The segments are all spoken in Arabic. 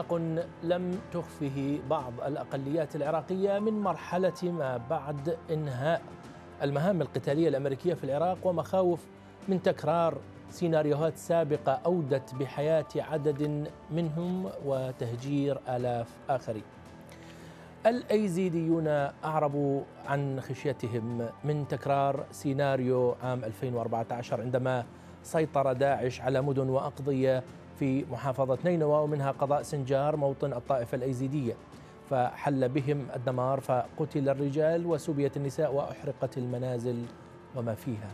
قلق لم تخفه بعض الاقليات العراقيه من مرحله ما بعد انهاء المهام القتاليه الامريكيه في العراق ومخاوف من تكرار سيناريوهات سابقه اودت بحياه عدد منهم وتهجير الاف اخرين. الايزيديون اعربوا عن خشيتهم من تكرار سيناريو عام 2014 عندما سيطر داعش على مدن واقضيه في محافظة نينوى ومنها قضاء سنجار موطن الطائفة الأيزيدية فحل بهم الدمار فقتل الرجال وسبيت النساء وأحرقت المنازل وما فيها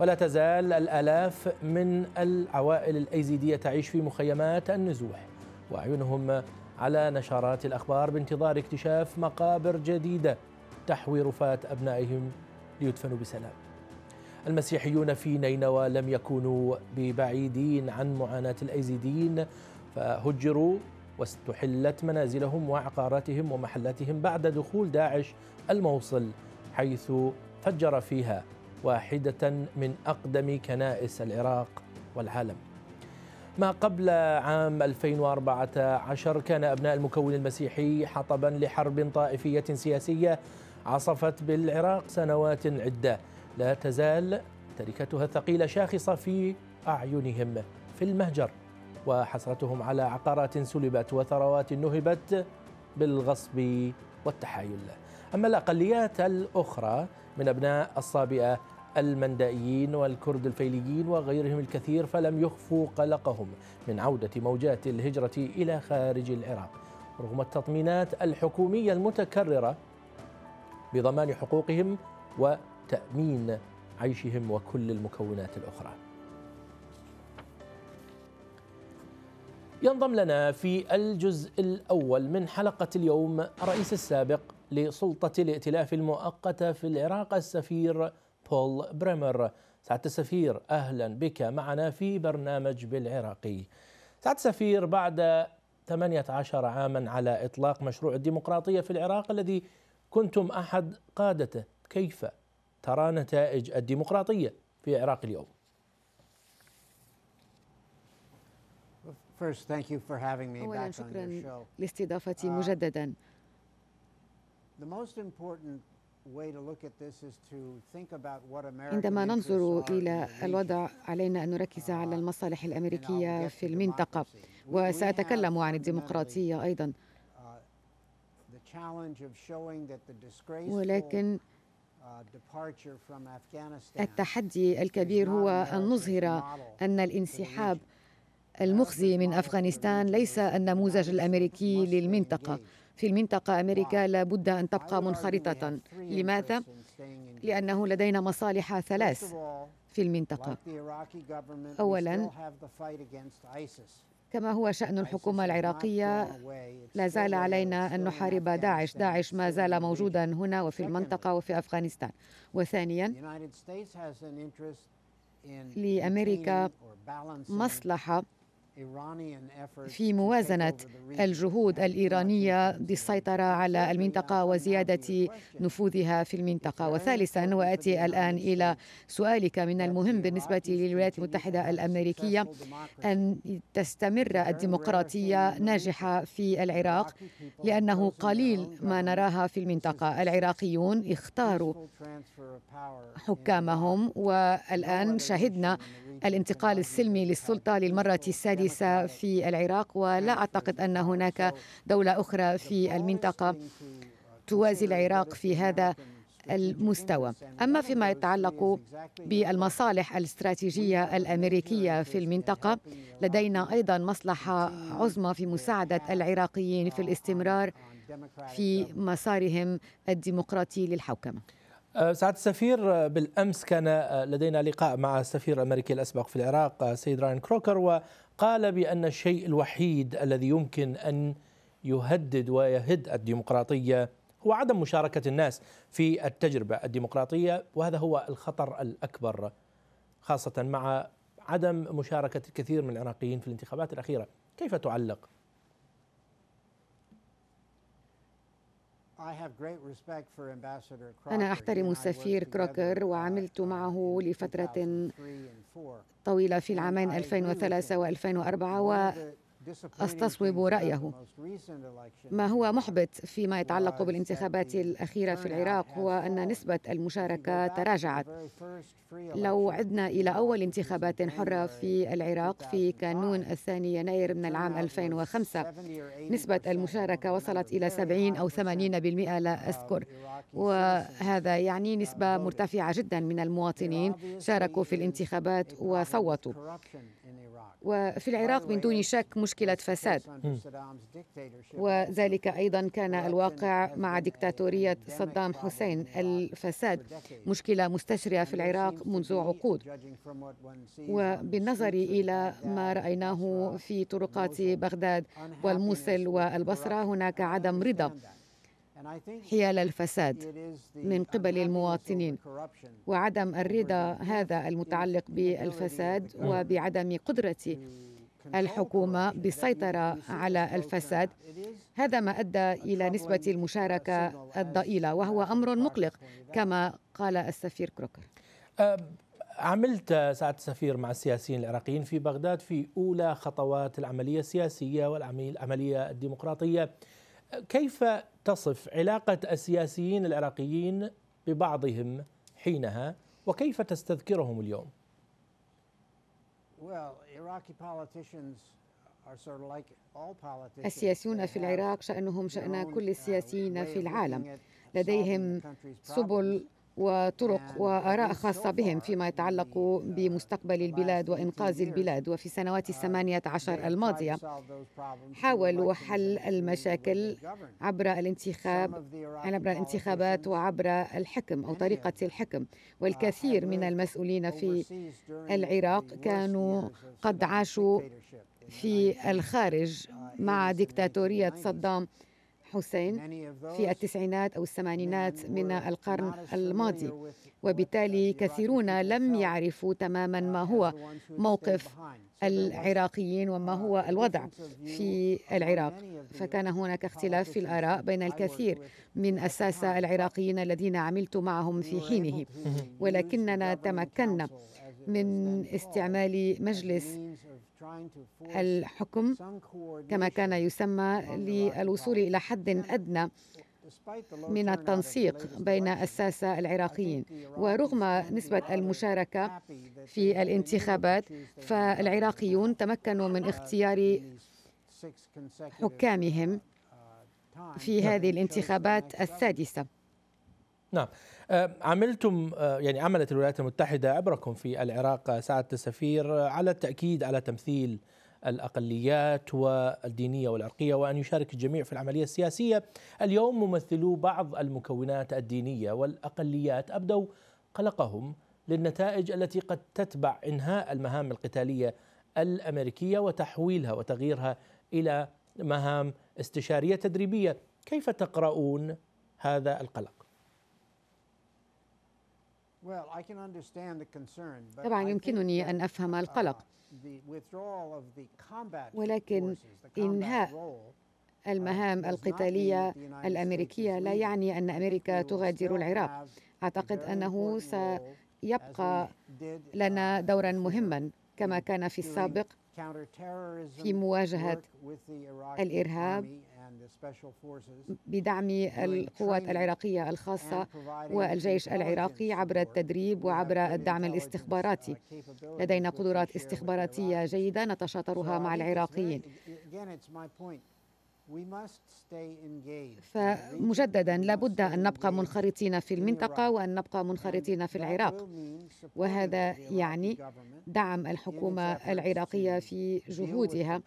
ولا تزال الآلاف من العوائل الأيزيدية تعيش في مخيمات النزوح وأعينهم على نشرات الأخبار بانتظار اكتشاف مقابر جديدة تحوي رفات أبنائهم ليدفنوا بسلام المسيحيون في نينوى لم يكونوا ببعيدين عن معاناة الأيزيديين فهجروا واستحلت منازلهم وعقاراتهم ومحلاتهم بعد دخول داعش الموصل حيث فجر فيها واحدة من أقدم كنائس العراق والعالم ما قبل عام 2014 كان أبناء المكون المسيحي حطبا لحرب طائفية سياسية عصفت بالعراق سنوات عدة لا تزال تركتها ثقيلة شاخصة في أعينهم في المهجر وحسرتهم على عقارات سلبت وثروات نهبت بالغصب والتحايل أما الأقليات الأخرى من أبناء الصابئة المندائيين والكرد الفيليين وغيرهم الكثير فلم يخفوا قلقهم من عودة موجات الهجرة إلى خارج العراق رغم التطمينات الحكومية المتكررة بضمان حقوقهم و تامين عيشهم وكل المكونات الاخرى. ينضم لنا في الجزء الاول من حلقه اليوم الرئيس السابق لسلطه الائتلاف المؤقته في العراق السفير بول بريمر. سعاده السفير اهلا بك معنا في برنامج بالعراقي. سعاده السفير بعد 18 عاما على اطلاق مشروع الديمقراطيه في العراق الذي كنتم احد قادته، كيف ترى نتائج الديمقراطية في العراق اليوم أولا شكرا لاستضافتي uh, مجددا عندما ننظر إلى الوضع علينا أن نركز على uh, المصالح الأمريكية في المنطقة وسأتكلم عن الديمقراطية أيضا uh, ولكن التحدي الكبير هو أن نظهر أن الانسحاب المخزي من أفغانستان ليس النموذج الأمريكي للمنطقة في المنطقة أمريكا لابد أن تبقى منخرطة لماذا؟ لأنه لدينا مصالح ثلاث في المنطقة أولا كما هو شأن الحكومة العراقية لا زال علينا أن نحارب داعش داعش ما زال موجودا هنا وفي المنطقة وفي أفغانستان وثانيا لأمريكا مصلحة في موازنة الجهود الإيرانية للسيطرة على المنطقة وزيادة نفوذها في المنطقة وثالثا وأتي الآن إلى سؤالك من المهم بالنسبة للولايات المتحدة الأمريكية أن تستمر الديمقراطية ناجحة في العراق لأنه قليل ما نراها في المنطقة العراقيون اختاروا حكامهم والآن شهدنا الانتقال السلمي للسلطة للمرة السادسة في العراق ولا أعتقد أن هناك دولة أخرى في المنطقة توازي العراق في هذا المستوى أما فيما يتعلق بالمصالح الاستراتيجية الأمريكية في المنطقة لدينا أيضا مصلحة عظمى في مساعدة العراقيين في الاستمرار في مسارهم الديمقراطي للحوكمة أه، سعادة السفير أه، بالأمس كان أه، لدينا لقاء مع السفير الأمريكي الأسبق في العراق السيد راين كروكر وقال بأن الشيء الوحيد الذي يمكن أن يهدد ويهد الديمقراطية هو عدم مشاركة الناس في التجربة الديمقراطية وهذا هو الخطر الأكبر خاصة مع عدم مشاركة الكثير من العراقيين في الانتخابات الأخيرة كيف تعلق أنا أحترم السفير كروكر وعملت معه لفترة طويلة في العامين 2003 و2004 أستصوب رأيه ما هو محبط فيما يتعلق بالانتخابات الأخيرة في العراق هو أن نسبة المشاركة تراجعت لو عدنا إلى أول انتخابات حرة في العراق في كانون الثاني يناير من العام 2005 نسبة المشاركة وصلت إلى 70 أو 80% لا أذكر وهذا يعني نسبة مرتفعة جدا من المواطنين شاركوا في الانتخابات وصوتوا وفي العراق من دون شك مشكلة فساد وذلك أيضا كان الواقع مع ديكتاتورية صدام حسين الفساد مشكلة مستشرية في العراق منذ عقود وبالنظر إلى ما رأيناه في طرقات بغداد والموصل والبصرة هناك عدم رضا حيال الفساد من قبل المواطنين وعدم الرضا هذا المتعلق بالفساد وبعدم قدرة الحكومة بالسيطرة على الفساد هذا ما أدى إلى نسبة المشاركة الضئيلة وهو أمر مقلق كما قال السفير كروكر عملت سعد السفير مع السياسيين العراقيين في بغداد في أولى خطوات العملية السياسية والعملية الديمقراطية كيف تصف علاقة السياسيين العراقيين ببعضهم حينها وكيف تستذكرهم اليوم؟ السياسيون في العراق شأنهم شأن كل uh, السياسيين في العالم لديهم سبل وطرق آه، وآراء خاصة بهم فيما يتعلق بمستقبل البلاد وإنقاذ البلاد وفي السنوات الثمانية عشر الماضية حاولوا حل المشاكل عبر الانتخاب عبر الانتخابات وعبر الحكم أو طريقة الحكم uh, والكثير من المسؤولين في العراق كانوا قد عاشوا في الخارج uh, مع ديكتاتورية صدام حسين في التسعينات أو الثمانينات من القرن الماضي وبالتالي كثيرون لم يعرفوا تماما uh, ما هو موقف العراقيين وما uh, هو الوضع في العراق فكان هناك اختلاف في الآراء بين الكثير من الساسة العراقيين الذين عملت معهم في حينه ولكننا تمكنا من استعمال مجلس الحكم كما كان يسمى للوصول إلى حد أدنى من التنسيق بين الساسة العراقيين ورغم نسبة المشاركة في الانتخابات فالعراقيون تمكنوا من uh, اختيار حكامهم uh, في هذه الانتخابات السادسة نعم آه، عملتم آه، يعني عملت الولايات المتحدة عبركم في العراق سعادة السفير آه، على التأكيد على تمثيل الأقليات والدينية والعرقية وأن يشارك الجميع في العملية السياسية اليوم ممثلو بعض المكونات الدينية والأقليات أبدوا قلقهم للنتائج التي قد تتبع إنهاء المهام القتالية الأمريكية وتحويلها وتغييرها إلى مهام استشارية تدريبية كيف تقرؤون هذا القلق؟ طبعا يمكنني ان افهم uh, القلق ولكن انهاء uh, المهام القتاليه الامريكيه لا يعني ان امريكا تغادر العراق اعتقد انه سيبقى uh, لنا دورا مهما كما كان في السابق في مواجهه الارهاب بدعم القوات العراقية الخاصة والجيش العراقي عبر التدريب وعبر الدعم uh, الاستخباراتي لدينا قدرات استخباراتية جيدة نتشاطرها مع العراقيين فمجددا لابد ان نبقى منخرطين في المنطقه وان نبقى منخرطين في العراق وهذا يعني دعم الحكومه العراقيه في جهودها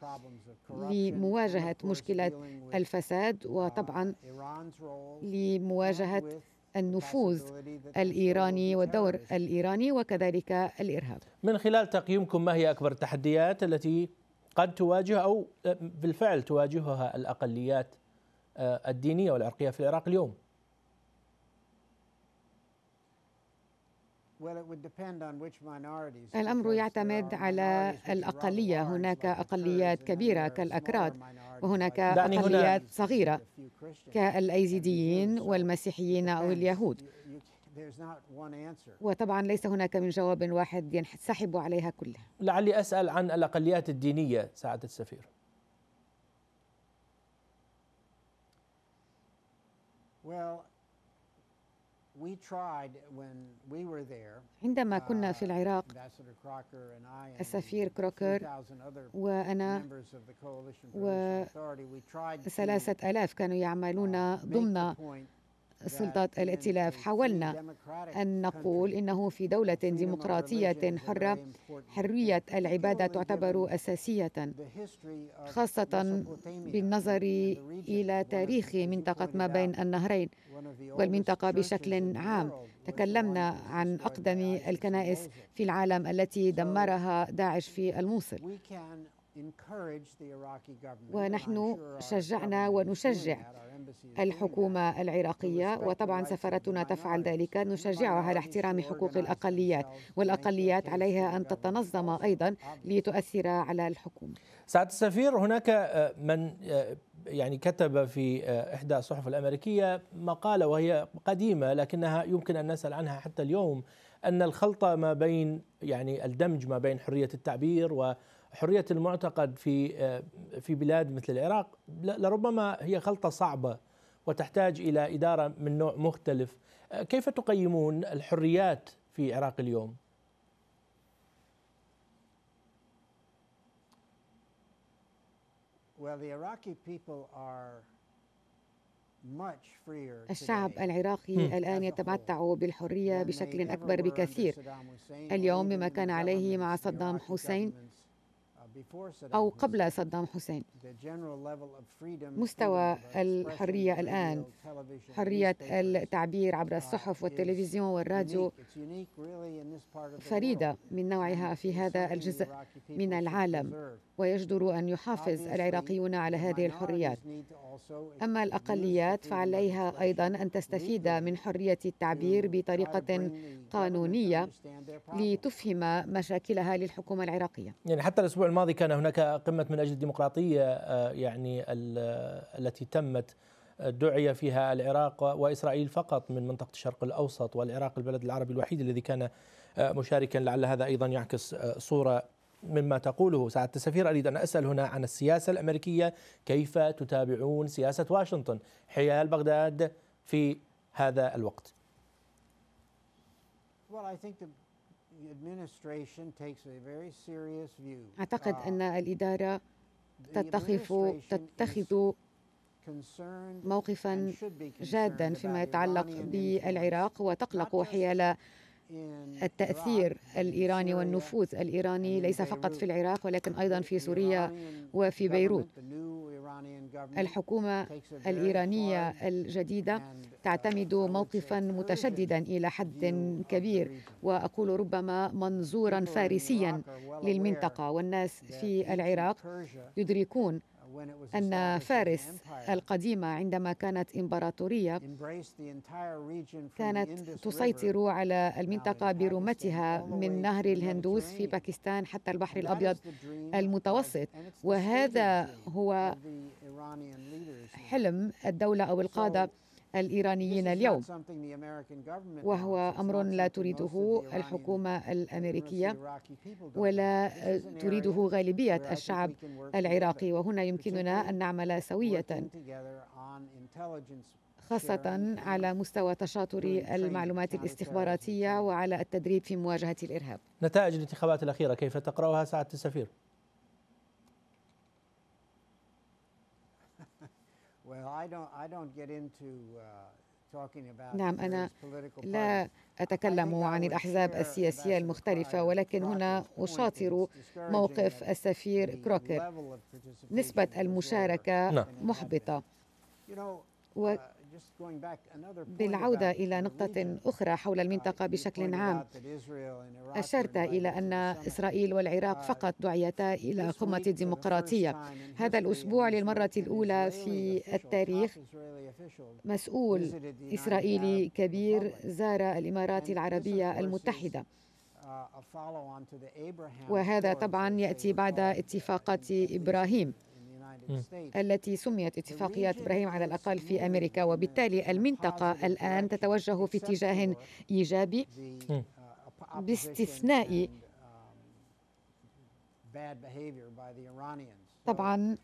لمواجهه مشكله uh, الفساد وطبعا لمواجهه النفوذ الإيراني والدور الإيراني وكذلك الإرهاب من خلال تقييمكم ما هي أكبر التحديات التي قد تواجه او آه، بالفعل تواجهها الاقليات آه، الدينيه والعرقيه في العراق اليوم؟ الامر يعتمد uh, على الاقليه هناك اقليات كبيره كالاكراد وهناك اقليات صغيره كالايزيديين والمسيحيين او اليهود وطبعا ليس هناك من جواب واحد ينسحب عليها كلها لعلي أسأل عن الأقليات الدينية سعادة السفير عندما uh, كنا في العراق السفير كروكر وأنا وثلاثة ألاف كانوا يعملون uh, ضمن سلطات الائتلاف حاولنا أن نقول إنه في دولة ديمقراطية حرة حرية العبادة تعتبر أساسية خاصة بالنظر إلى تاريخ منطقة ما بين النهرين والمنطقة بشكل عام تكلمنا عن أقدم الكنائس في العالم التي دمرها داعش في الموصل ونحن شجعنا ونشجع الحكومة العراقية وطبعا سفارتنا تفعل ذلك نشجعها على احترام حقوق الأقليات والأقليات عليها أن تتنظم أيضا لتؤثر على الحكومة سعد السفير هناك آه، من آه، يعني كتب في آه، إحدى الصحف الأمريكية مقالة وهي قديمة لكنها يمكن أن نسأل عنها حتى اليوم أن الخلطة ما بين يعني الدمج ما بين حرية التعبير و حريه المعتقد في آه، في بلاد مثل العراق لربما هي خلطه صعبه وتحتاج الى اداره من نوع مختلف آه، كيف تقيمون الحريات في العراق اليوم الشعب العراقي hmm. الآن يتمتع بالحرية بشكل أكبر بكثير اليوم مما كان عليه مع صدام حسين أو قبل صدام حسين مستوى الحرية الآن حرية التعبير عبر uh, الصحف والتلفزيون والراديو فريدة من نوعها في هذا الجزء من العالم ويجدر أن يحافظ العراقيون على هذه الحريات أما الأقليات فعليها أيضا أن تستفيد من حرية التعبير بطريقة قانونية لتفهم مشاكلها للحكومة العراقية يعني حتى الأسبوع الماضي الماضي كان هناك قمة من أجل الديمقراطية آه، يعني آه، التي تمت آه، دعي فيها العراق وإسرائيل فقط من منطقة الشرق الأوسط والعراق البلد العربي الوحيد الذي كان مشاركا لعل هذا أيضا يعكس صورة مما تقوله سعادة السفير أريد أن أسأل هنا عن السياسة الأمريكية كيف تتابعون سياسة واشنطن حيال بغداد في هذا الوقت Well, I think the أعتقد uh, أن الإدارة تتخف تتخذ موقفا جادا فيما يتعلق بالعراق وتقلق حيال التأثير الإيراني والنفوذ الإيراني ليس فقط في العراق ولكن أيضا في سوريا وفي بيروت الحكومة الإيرانية الجديدة uh, تعتمد موقفا متشددا إلى حد كبير وأقول ربما منظورا فارسيا للمنطقة والناس في العراق يدركون أن فارس القديمة عندما كانت إمبراطورية كانت تسيطر على المنطقة برمتها من نهر الهندوس في باكستان حتى البحر الأبيض المتوسط وهذا هو حلم الدولة أو القادة الإيرانيين اليوم وهو أمر لا تريده الحكومة الأمريكية ولا تريده غالبية الشعب العراقي وهنا يمكننا أن نعمل سوية خاصة على مستوى تشاطر المعلومات الاستخباراتية وعلى التدريب في مواجهة الإرهاب نتائج الانتخابات الأخيرة كيف تقرأها سعادة السفير؟ Uh, نعم أنا لا أتكلم عن الأحزاب السياسية المختلفة ولكن هنا أشاطر موقف السفير كروكر نسبة المشاركة نعم. محبطة بالعودة إلى نقطة أخرى حول المنطقة uh, بشكل عام أشرت إلى أن إسرائيل والعراق uh, فقط دعيتا إلى قمة الديمقراطية هذا الأسبوع للمرة الأولى في التاريخ مسؤول إسرائيلي كبير زار الإمارات العربية المتحدة uh, وهذا طبعا يأتي بعد اتفاقات إبراهيم التي سميت اتفاقية إبراهيم على الأقل في أمريكا وبالتالي المنطقة الآن تتوجه في اتجاه إيجابي uh, باستثناء um, طبعا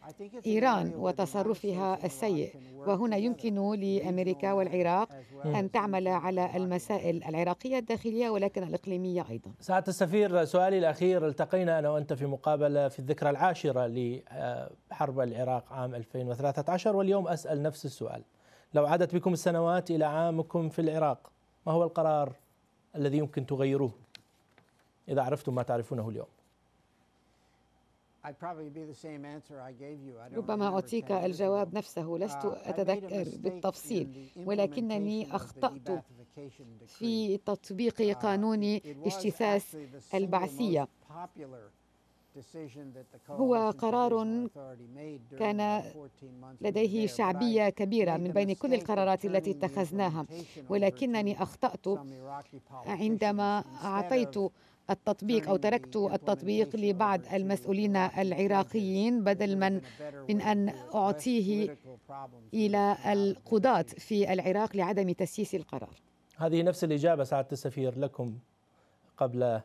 إيران وتصرفها السيء وهنا يمكن لأمريكا والعراق أن تعمل على المسائل العراقية الداخلية ولكن الإقليمية أيضا سعادة السفير سؤالي الأخير التقينا أنا وأنت في مقابلة في الذكرى العاشرة لحرب العراق عام 2013 واليوم أسأل نفس السؤال لو عادت بكم السنوات إلى عامكم في العراق ما هو القرار الذي يمكن تغيروه إذا عرفتم ما تعرفونه اليوم ربما أعطيك الجواب نفسه لست uh, أتذكر بالتفصيل ولكنني أخطأت في تطبيق uh, قانون اجتثاث البعثية هو قرار كان لديه شعبيه كبيره من بين كل القرارات التي اتخذناها ولكنني اخطات عندما اعطيت التطبيق أو تركت التطبيق لبعض المسؤولين العراقيين بدل من من أن أعطيه إلى القضاة في العراق لعدم تسييس القرار هذه نفس الإجابة سعادة السفير لكم قبل آه،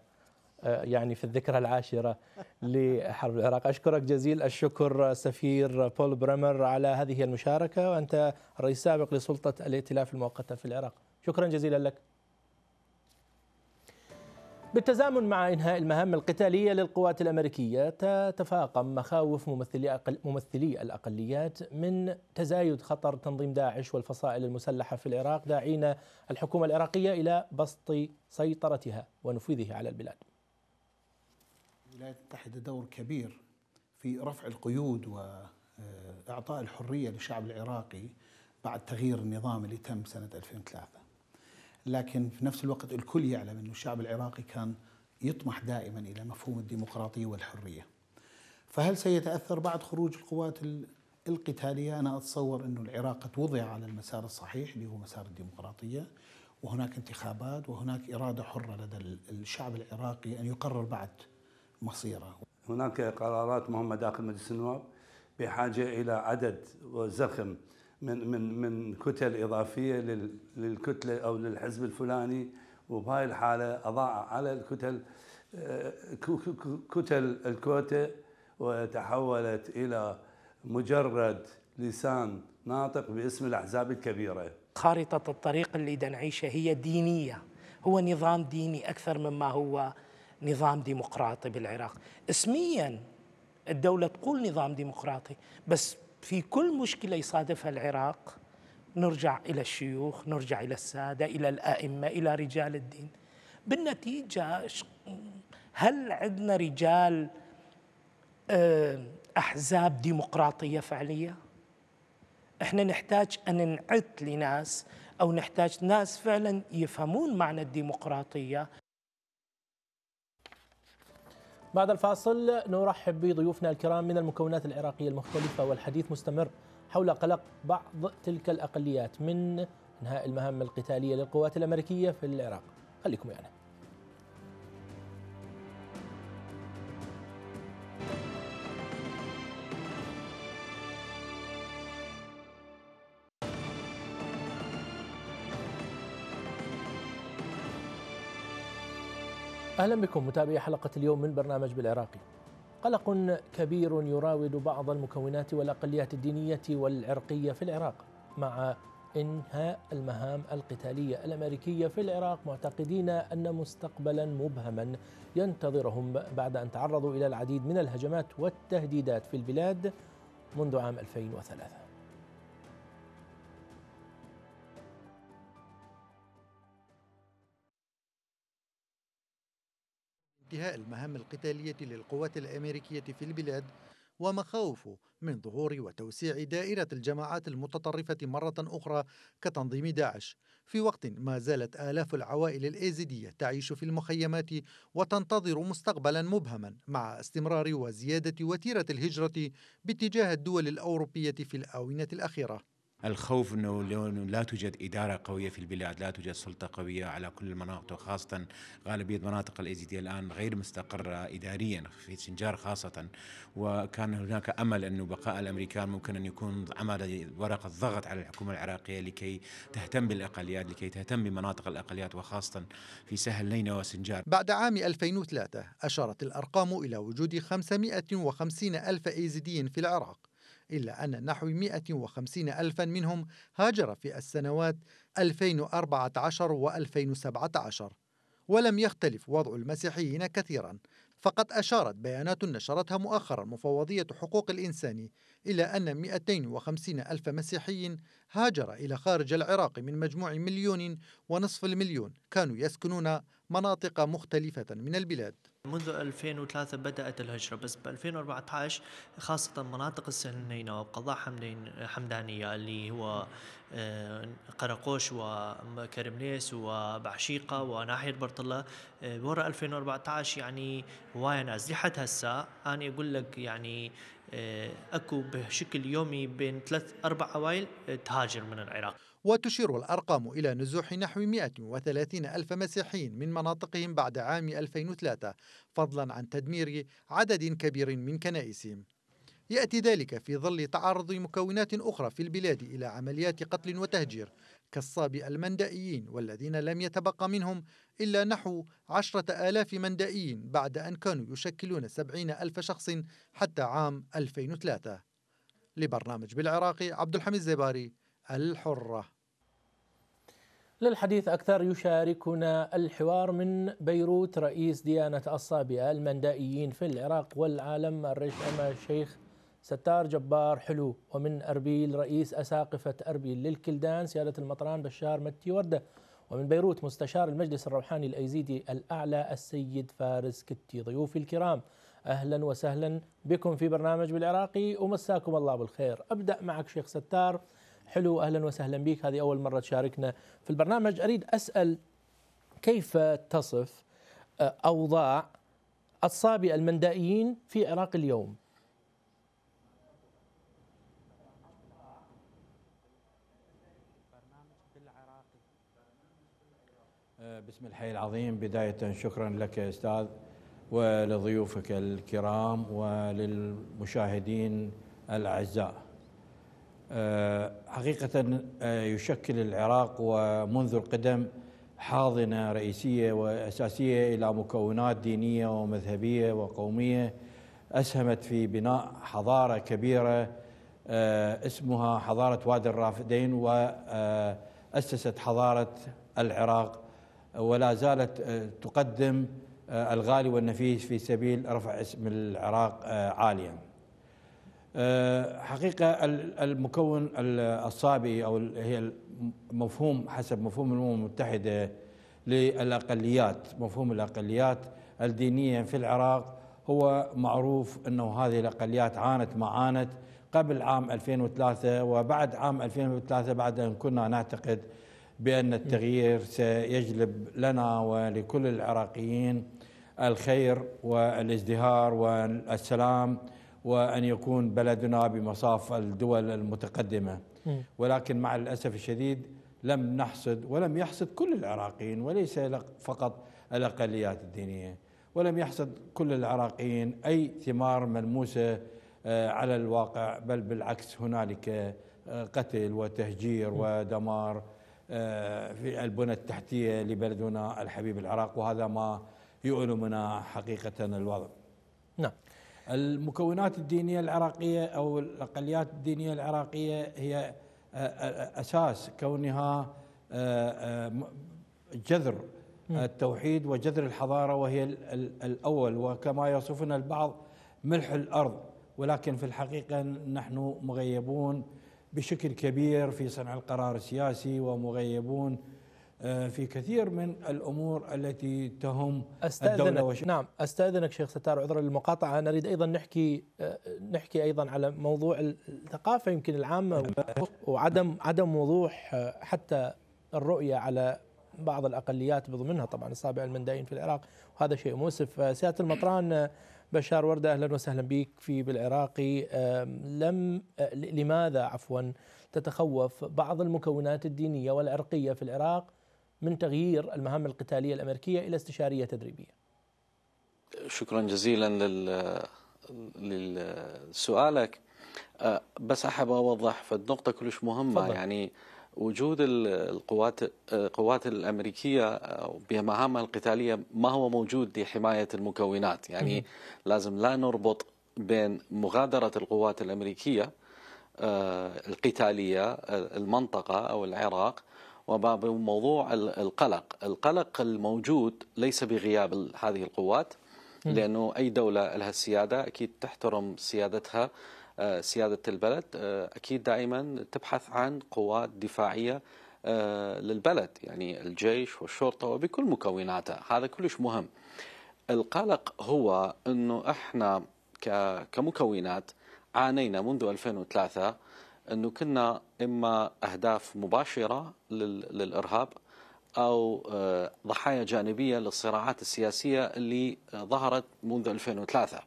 يعني في الذكرى العاشرة لحرب العراق أشكرك جزيل الشكر سفير بول بريمر على هذه المشاركة وأنت رئيس سابق لسلطة الائتلاف المؤقتة في العراق شكرا جزيلا لك بالتزامن مع انهاء المهام القتاليه للقوات الامريكيه تتفاقم مخاوف ممثلي أقل ممثلي الاقليات من تزايد خطر تنظيم داعش والفصائل المسلحه في العراق داعين الحكومه العراقيه الى بسط سيطرتها ونفوذها على البلاد. الولايات المتحده دور كبير في رفع القيود واعطاء الحريه للشعب العراقي بعد تغيير النظام اللي تم سنه 2003. لكن في نفس الوقت الكل يعلم أن الشعب العراقي كان يطمح دائما إلى مفهوم الديمقراطية والحرية فهل سيتأثر بعد خروج القوات القتالية أنا أتصور أن العراق قد وضع على المسار الصحيح اللي هو مسار الديمقراطية وهناك انتخابات وهناك إرادة حرة لدى الشعب العراقي أن يقرر بعد مصيره هناك قرارات مهمة داخل مجلس النواب بحاجة إلى عدد وزخم من من من كتل اضافيه للكتله او للحزب الفلاني وبهاي الحاله اضاع على الكتل آه، كتل الكوته وتحولت الى مجرد لسان ناطق باسم الاحزاب الكبيره. خارطه الطريق اللي نعيشه هي دينيه، هو نظام ديني اكثر مما هو نظام ديمقراطي بالعراق، اسميا الدوله تقول نظام ديمقراطي بس في كل مشكلة يصادفها العراق نرجع إلى الشيوخ نرجع إلى السادة إلى الأئمة إلى رجال الدين بالنتيجة هل عندنا رجال آه، أحزاب ديمقراطية فعلية؟ احنا نحتاج أن ننعت لناس أو نحتاج ناس فعلا يفهمون معنى الديمقراطية بعد الفاصل نرحب بضيوفنا الكرام من المكونات العراقية المختلفة والحديث مستمر حول قلق بعض تلك الأقليات من إنهاء المهام القتالية للقوات الأمريكية في العراق خليكم معنا يعني. أهلا بكم متابعي حلقة اليوم من برنامج بالعراقي قلق كبير يراود بعض المكونات والأقليات الدينية والعرقية في العراق مع إنهاء المهام القتالية الأمريكية في العراق معتقدين أن مستقبلا مبهما ينتظرهم بعد أن تعرضوا إلى العديد من الهجمات والتهديدات في البلاد منذ عام 2003 انتهاء المهام القتالية للقوات الأمريكية في البلاد ومخاوفه من ظهور وتوسيع دائرة الجماعات المتطرفة مرة أخرى كتنظيم داعش في وقت ما زالت آلاف العوائل الإيزيدية تعيش في المخيمات وتنتظر مستقبلا مبهما مع استمرار وزيادة وتيرة الهجرة باتجاه الدول الأوروبية في الآونة الأخيرة الخوف انه لا توجد اداره قويه في البلاد، لا توجد سلطه قويه على كل المناطق وخاصه غالبيه مناطق الايزيديه الان غير مستقره اداريا في سنجار خاصه وكان هناك امل انه بقاء الامريكان ممكن ان يكون عمل ورقه ضغط على الحكومه العراقيه لكي تهتم بالاقليات، لكي تهتم بمناطق الاقليات وخاصه في سهل نينوى وسنجار. بعد عام 2003 اشارت الارقام الى وجود 550 الف ايزيدي في العراق. إلا أن نحو 150 ألفا منهم هاجر في السنوات 2014 و 2017 ولم يختلف وضع المسيحيين كثيرا فقد أشارت بيانات نشرتها مؤخرا مفوضية حقوق الإنسان إلى أن 250 ألف مسيحي هاجر إلى خارج العراق من مجموع مليون ونصف المليون كانوا يسكنون مناطق مختلفة من البلاد منذ 2003 بدأت الهجرة بس ب 2014 خاصة مناطق السنينة وقضاء حمدانية اللي هو آه، قرقوش وكرمليس وبعشيقة وناحية برطلة آه، ورا 2014 يعني هواية ناس لحد هسا أنا أقول لك يعني آه، اكو بشكل يومي بين ثلاث اربع عوائل آه، تهاجر من العراق. وتشير الأرقام إلى نزوح نحو 130 ألف مسيحي من مناطقهم بعد عام 2003 فضلا عن تدمير عدد كبير من كنائسهم يأتي ذلك في ظل تعرض مكونات أخرى في البلاد إلى عمليات قتل وتهجير كالصابي المندائيين والذين لم يتبقى منهم إلا نحو عشرة آلاف مندائيين بعد أن كانوا يشكلون سبعين ألف شخص حتى عام 2003 لبرنامج بالعراقي عبد الحميد زباري الحره للحديث أكثر يشاركنا الحوار من بيروت رئيس ديانة الصابئة المندائيين في العراق والعالم الرجل الشيخ ستار جبار حلو ومن أربيل رئيس أساقفة أربيل للكلدان سيادة المطران بشار متي وردة ومن بيروت مستشار المجلس الروحاني الأيزيدي الأعلى السيد فارس كتي ضيوفي الكرام أهلا وسهلا بكم في برنامج بالعراقي ومساكم الله بالخير أبدأ معك شيخ ستار حلو أهلا وسهلا بك هذه أول مرة تشاركنا في البرنامج أريد أسأل كيف تصف آه، أوضاع الصابئة المندائيين في العراق اليوم بسم الحي العظيم بداية شكرا لك يا أستاذ ولضيوفك الكرام وللمشاهدين الأعزاء آه، حقيقة آه، يشكل العراق ومنذ القدم حاضنة رئيسية وأساسية إلى مكونات دينية ومذهبية وقومية أسهمت في بناء حضارة كبيرة آه، اسمها حضارة وادي الرافدين وأسست حضارة العراق ولا زالت آه، تقدم آه، الغالي والنفيس في سبيل رفع اسم العراق آه، عاليا حقيقة المكون الصابي أو هي المفهوم حسب مفهوم الأمم المتحدة للأقليات مفهوم الأقليات الدينية في العراق هو معروف أنه هذه الأقليات عانت ما عانت قبل عام 2003 وبعد عام 2003 بعد أن كنا نعتقد بأن التغيير سيجلب لنا ولكل العراقيين الخير والازدهار والسلام وأن يكون بلدنا بمصاف الدول المتقدمة ولكن مع الأسف الشديد لم نحصد ولم يحصد كل العراقيين وليس فقط الأقليات الدينية ولم يحصد كل العراقيين أي ثمار ملموسة آه، على الواقع بل بالعكس هنالك آه، قتل وتهجير ودمار آه، في البنى التحتية لبلدنا الحبيب العراق وهذا ما يؤلمنا حقيقة الوضع نعم المكونات الدينية العراقية أو الأقليات الدينية العراقية هي آه، آه، أساس كونها جذر التوحيد وجذر الحضارة وهي الأول وكما يصفنا البعض ملح الأرض ولكن في الحقيقة نحن مغيبون بشكل كبير في صنع القرار السياسي ومغيبون آه، في كثير من الامور التي تهم أستاذنك الدوله وش... نعم استاذنك شيخ ستار عذرا للمقاطعه نريد ايضا نحكي آه، نحكي ايضا على موضوع الثقافه يمكن العامه وعدم عدم وضوح آه، حتى الرؤيه على بعض الاقليات بضمنها طبعا الصابع المندائين في العراق وهذا شيء مؤسف سياده المطران بشار وردة أهلا وسهلا بك في بالعراقي لم آه، لماذا عفوا تتخوف بعض المكونات الدينية والعرقية في العراق من تغيير المهام القتالية الأمريكية إلى استشارية تدريبية شكرا جزيلا لل لسؤالك آه، بس احب اوضح فالنقطه كلش مهمه فضل. يعني وجود القوات القوات الامريكيه بمهامها القتاليه ما هو موجود لحمايه المكونات يعني لازم لا نربط بين مغادره القوات الامريكيه آه، القتاليه آه، المنطقه او العراق وموضوع القلق القلق الموجود ليس بغياب هذه القوات لانه اي دوله لها السياده اكيد تحترم سيادتها آه، سيادة البلد آه، أكيد دائما تبحث عن قوات دفاعية آه، للبلد يعني الجيش والشرطة وبكل مكوناته هذا كلش مهم القلق هو أنه إحنا كمكونات عانينا منذ 2003 أنه كنا إما أهداف مباشرة للإرهاب أو ضحايا جانبية للصراعات السياسية اللي ظهرت منذ 2003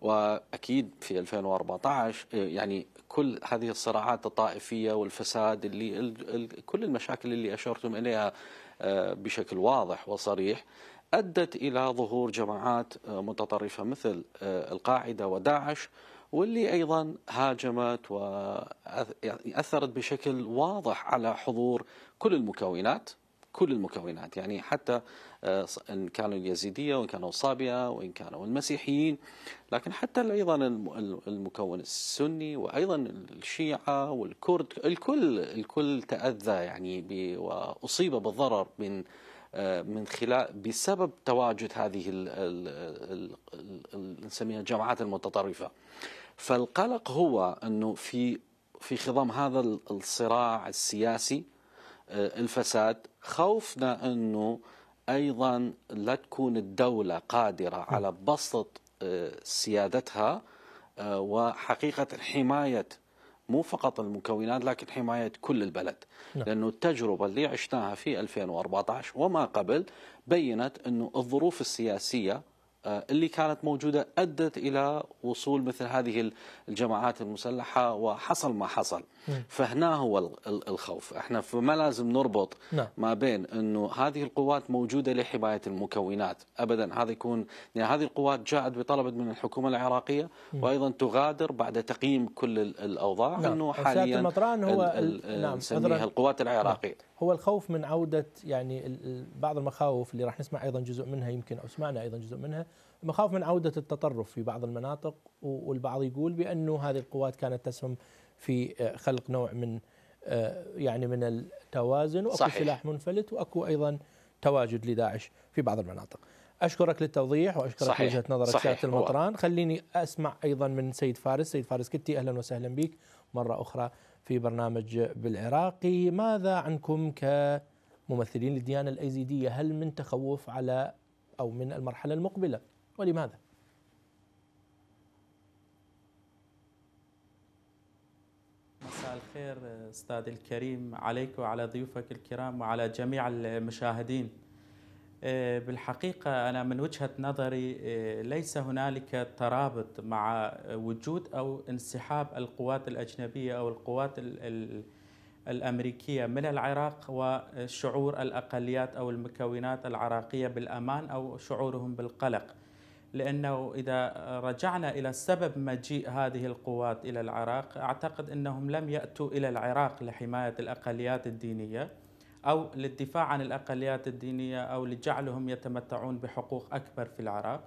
واكيد في 2014 آه، يعني كل هذه الصراعات الطائفيه والفساد اللي كل المشاكل اللي اشرتم اليها آه، بشكل واضح وصريح ادت الى ظهور جماعات آه، متطرفه مثل القاعده وداعش واللي ايضا هاجمت واثرت يعني بشكل واضح على حضور كل المكونات كل المكونات يعني حتى آه، إن كانوا اليزيدية وإن كانوا الصابئة وإن كانوا المسيحيين لكن حتى أيضا المكون السني وأيضا الشيعة والكرد الكل الكل تأذى يعني وأصيب بالضرر من آه، من خلال بسبب تواجد هذه نسميها الجماعات المتطرفة فالقلق هو أنه في في خضم هذا الصراع السياسي آه، الفساد خوفنا أنه أيضا لا تكون الدولة قادرة على بسط آه، سيادتها آه، وحقيقة حماية مو فقط المكونات لكن حماية كل البلد نعم. لأنه التجربة اللي عشناها في 2014 وما قبل بينت أنه الظروف السياسية آه، اللي كانت موجودة أدت إلى وصول مثل هذه الجماعات المسلحة وحصل ما حصل نعم. فهنا هو الخوف احنا فما لازم نربط نعم. ما بين أنه هذه القوات موجودة لحماية المكونات أبدا هذا يكون يعني هذه القوات جاءت بطلب من الحكومة العراقية نعم. وأيضا تغادر بعد تقييم كل الأوضاع نعم. أنه حاليا المطران هو ال ال نعم. القوات العراقية نعم. هو الخوف من عودة يعني بعض المخاوف اللي راح نسمع أيضا جزء منها يمكن أو سمعنا أيضا جزء منها مخاوف من عودة التطرف في بعض المناطق والبعض يقول بأنه هذه القوات كانت تسهم في آه، خلق نوع من آه، يعني من التوازن وأكو صحيح. سلاح منفلت وأكو أيضا تواجد لداعش في بعض المناطق أشكرك للتوضيح وأشكرك وجهة نظرك سيادة المطران هو. خليني أسمع أيضا من سيد فارس سيد فارس كتي أهلا وسهلا بك مرة أخرى في برنامج بالعراقي ماذا عنكم كممثلين للديانة الأيزيدية هل من تخوف على أو من المرحلة المقبلة ولماذا؟ مساء الخير استاذ الكريم عليك وعلى ضيوفك الكرام وعلى جميع المشاهدين آه، بالحقيقة أنا من وجهة نظري آه، ليس هنالك ترابط مع وجود أو انسحاب القوات الأجنبية أو القوات الأمريكية من العراق وشعور الأقليات أو المكونات العراقية بالأمان أو شعورهم بالقلق لأنه إذا رجعنا إلى سبب مجيء هذه القوات إلى العراق أعتقد أنهم لم يأتوا إلى العراق لحماية الأقليات الدينية أو للدفاع عن الأقليات الدينية أو لجعلهم يتمتعون بحقوق أكبر في العراق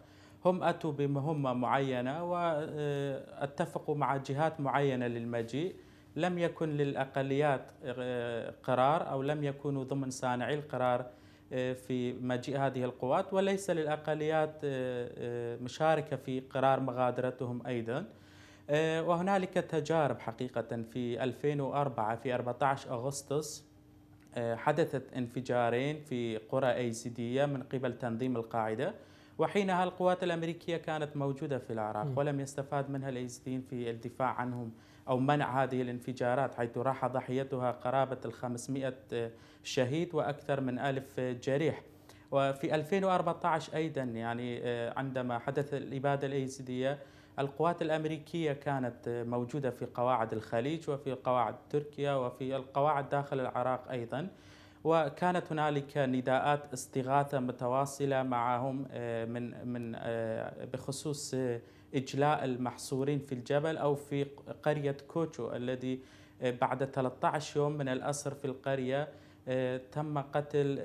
هم أتوا بمهمة معينة واتفقوا آه، مع جهات معينة للمجيء لم يكن للأقليات آه، قرار أو لم يكونوا ضمن صانعي القرار آه، في مجيء هذه القوات وليس للأقليات مشاركة في قرار مغادرتهم أيضا وهنالك تجارب حقيقة في 2004 في 14 أغسطس آه، حدثت انفجارين في قرى أيزيدية من قبل تنظيم القاعدة وحينها القوات الأمريكية كانت موجودة في العراق ولم يستفاد منها الأيزيديين في الدفاع عنهم أو منع هذه الانفجارات حيث راح ضحيتها قرابة ال 500 شهيد وأكثر من ألف جريح وفي 2014 أيضا يعني آه، عندما حدث الإبادة الأيزيدية القوات الأمريكية كانت موجودة في قواعد الخليج وفي قواعد تركيا وفي القواعد داخل العراق أيضا وكانت هنالك نداءات استغاثة متواصلة معهم آه، من من آه، بخصوص آه، إجلاء المحصورين في الجبل أو في قرية كوتشو الذي بعد 13 يوم من الأسر في القرية تم قتل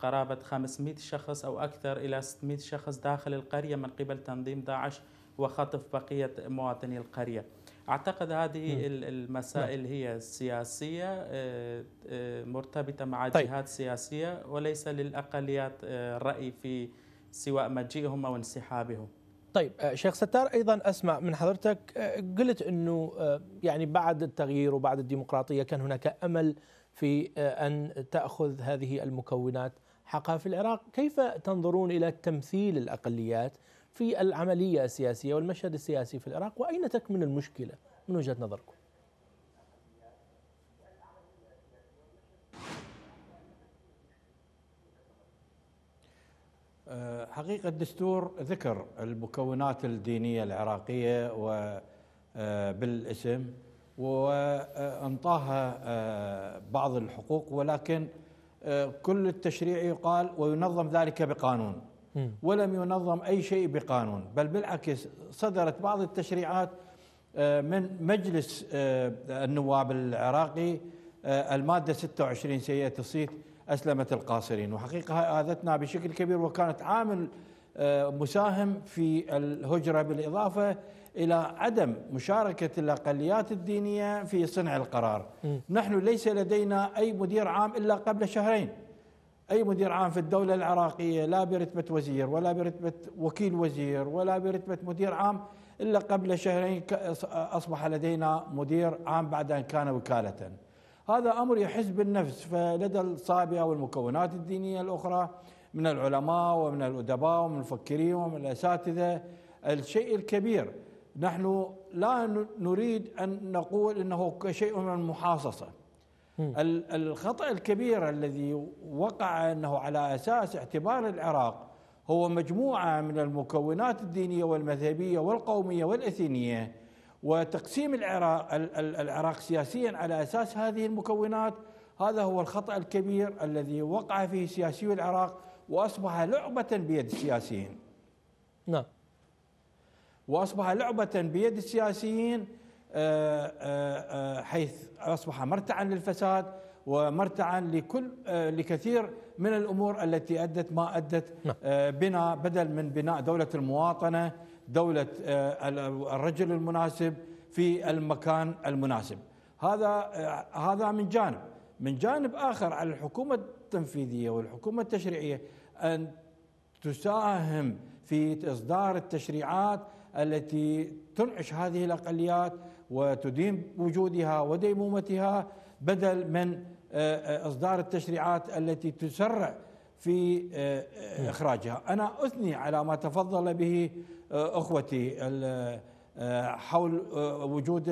قرابة 500 شخص أو أكثر إلى 600 شخص داخل القرية من قبل تنظيم داعش وخطف بقية مواطني القرية أعتقد هذه نعم. المسائل نعم. هي سياسية آه، آه، مرتبطة مع طيب. جهات سياسية وليس للأقليات آه، رأي في سواء مجيئهم أو انسحابهم طيب شيخ ستار ايضا اسمع من حضرتك قلت انه يعني بعد التغيير وبعد الديمقراطيه كان هناك امل في ان تاخذ هذه المكونات حقها في العراق، كيف تنظرون الى تمثيل الاقليات في العملية السياسية والمشهد السياسي في العراق وأين تكمن المشكلة من وجهة نظركم أه، حقيقة الدستور ذكر المكونات الدينية العراقية أه، بالاسم وانطاها أه، بعض الحقوق ولكن كل التشريع يقال وينظم ذلك بقانون ولم ينظم أي شيء بقانون بل بالعكس صدرت بعض التشريعات آه، من مجلس آه، النواب العراقي آه، المادة 26 سيئة الصيت أسلمت القاصرين وحقيقة آذتنا بشكل كبير وكانت عامل مساهم في الهجرة بالإضافة إلى عدم مشاركة الأقليات الدينية في صنع القرار م. نحن ليس لدينا أي مدير عام إلا قبل شهرين اي مدير عام في الدوله العراقيه لا برتبه وزير ولا برتبه وكيل وزير ولا برتبه مدير عام الا قبل شهرين اصبح لدينا مدير عام بعد ان كان وكاله. هذا امر يحس بالنفس فلدى الصابئه والمكونات الدينيه الاخرى من العلماء ومن الادباء ومن المفكرين ومن الاساتذه الشيء الكبير نحن لا نريد ان نقول انه شيء من المحاصصه الخطأ الكبير الذي وقع أنه على أساس اعتبار العراق هو مجموعة من المكونات الدينية والمذهبية والقومية والإثنية وتقسيم العراق, العراق سياسيا على أساس هذه المكونات هذا هو الخطأ الكبير الذي وقع فيه سياسي العراق وأصبح لعبة بيد السياسيين نعم وأصبح لعبة بيد السياسيين آه، آه، آه، حيث اصبح مرتعا للفساد ومرتعا لكل لكثير من الامور التي ادت ما ادت نعم. بنا بدل من بناء دوله المواطنه دوله الرجل المناسب في المكان المناسب هذا هذا من جانب من جانب اخر على الحكومه التنفيذيه والحكومه التشريعيه ان تساهم في اصدار التشريعات التي تنعش هذه الاقليات وتدين وجودها وديمومتها بدل من آه، آه، اصدار التشريعات التي تسرع في آه، اخراجها انا اثني على ما تفضل به اخوتي حول وجود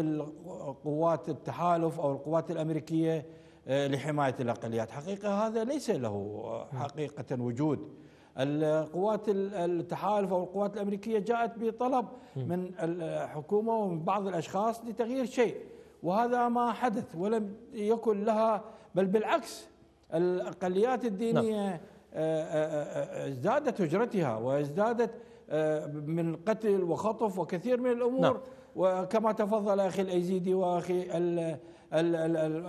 قوات التحالف او القوات الامريكيه لحمايه الاقليات حقيقه هذا ليس له حقيقه وجود القوات التحالف او القوات الامريكيه جاءت بطلب من الحكومه ومن بعض الاشخاص لتغيير شيء وهذا ما حدث ولم يكن لها بل بالعكس الاقليات الدينيه نعم. آه، آه، آه، ازدادت هجرتها وازدادت من قتل وخطف وكثير من الامور نعم. وكما تفضل اخي الايزيدي واخي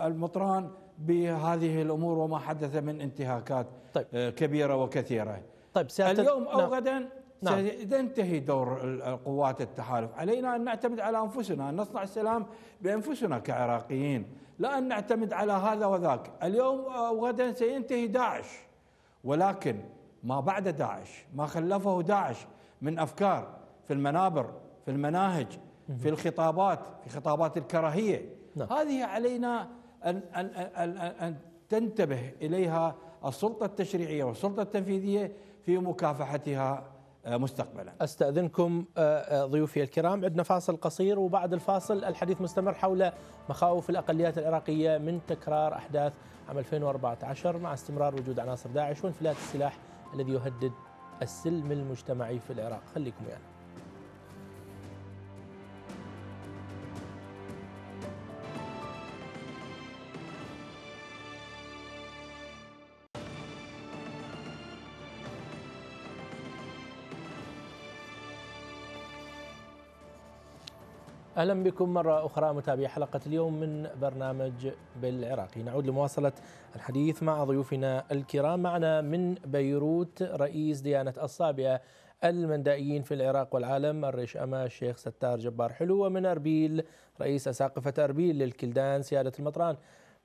المطران بهذه الامور وما حدث من انتهاكات طيب. كبيره وكثيره طيب سيادة اليوم أو نعم. غدا نعم. سينتهي دور قوات التحالف علينا أن نعتمد على أنفسنا أن نصنع السلام بأنفسنا كعراقيين لا أن نعتمد على هذا وذاك اليوم أو غدا سينتهي داعش ولكن ما بعد داعش ما خلفه داعش من أفكار في المنابر في المناهج في الخطابات في خطابات الكراهية نعم. هذه علينا أن, أن, أن, أن تنتبه إليها السلطة التشريعية والسلطة التنفيذية في مكافحتها آه، مستقبلا استاذنكم آه، آه، ضيوفي الكرام عندنا فاصل قصير وبعد الفاصل الحديث مستمر حول مخاوف الاقليات العراقيه من تكرار احداث عام 2014 مع استمرار وجود عناصر داعش وانفلات السلاح الذي يهدد السلم المجتمعي في العراق خليكم ويانا يعني. اهلا بكم مره اخرى متابعي حلقه اليوم من برنامج بالعراقي، نعود لمواصله الحديث مع ضيوفنا الكرام، معنا من بيروت رئيس ديانه الصابئه المندائيين في العراق والعالم الريش أما الشيخ ستار جبار حلو ومن أربيل رئيس أساقفة أربيل للكلدان سيادة المطران